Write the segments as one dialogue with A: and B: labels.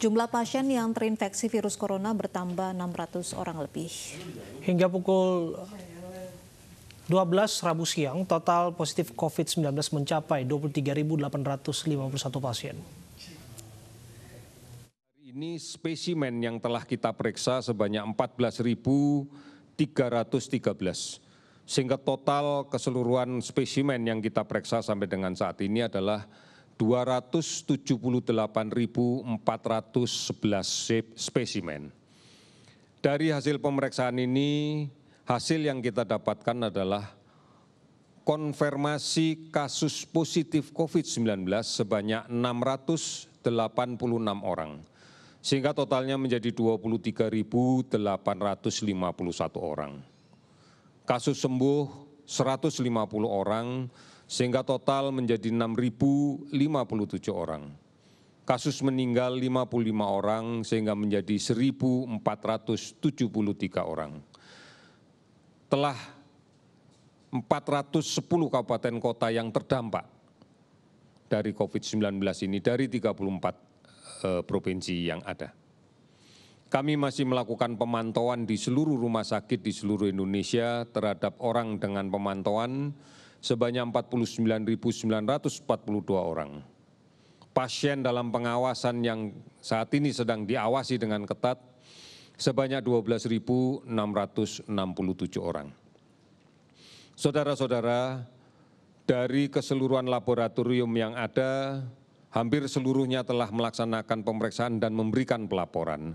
A: Jumlah pasien yang terinfeksi virus corona bertambah 600 orang lebih. Hingga pukul 12 Rabu siang, total positif COVID-19 mencapai 23.851 pasien. Hari ini spesimen yang telah kita periksa sebanyak 14.313 sehingga total keseluruhan spesimen yang kita periksa sampai dengan saat ini adalah 278.411 spesimen dari hasil pemeriksaan ini hasil yang kita dapatkan adalah konfirmasi kasus positif COVID-19 sebanyak 686 orang sehingga totalnya menjadi 23.851 orang. Kasus sembuh seratus lima puluh orang sehingga total menjadi enam lima puluh tujuh orang. Kasus meninggal 55 orang sehingga menjadi 1.473 orang. Telah 410 kabupaten kota yang terdampak dari COVID-19 ini dari 34 eh, provinsi yang ada kami masih melakukan pemantauan di seluruh rumah sakit di seluruh indonesia terhadap orang dengan pemantauan sebanyak empat puluh sembilan sembilan ratus empat puluh dua orang. Pasien dalam pengawasan yang saat ini sedang diawasi dengan ketat sebanyak 12.667 orang. Saudara-saudara, dari keseluruhan laboratorium yang ada, hampir seluruhnya telah melaksanakan pemeriksaan dan memberikan pelaporan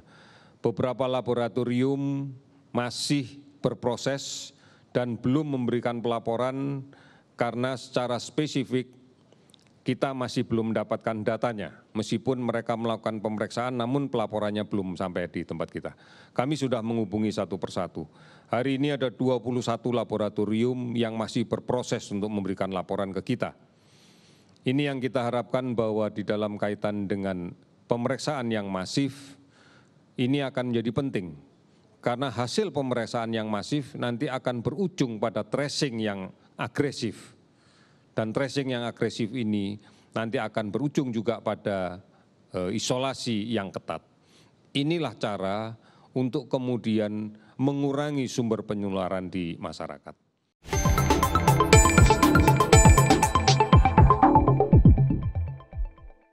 A: beberapa laboratorium masih berproses dan belum memberikan pelaporan karena secara spesifik kita masih belum mendapatkan datanya, meskipun mereka melakukan pemeriksaan, namun pelaporannya belum sampai di tempat kita. Kami sudah menghubungi satu persatu. Hari ini ada 21 laboratorium yang masih berproses untuk memberikan laporan ke kita. Ini yang kita harapkan bahwa di dalam kaitan dengan pemeriksaan yang masif, ini akan menjadi penting karena hasil pemeriksaan yang masif nanti akan berujung pada tracing yang agresif. Dan tracing yang agresif ini nanti akan berujung juga pada e, isolasi yang ketat. Inilah cara untuk kemudian mengurangi sumber penularan di masyarakat.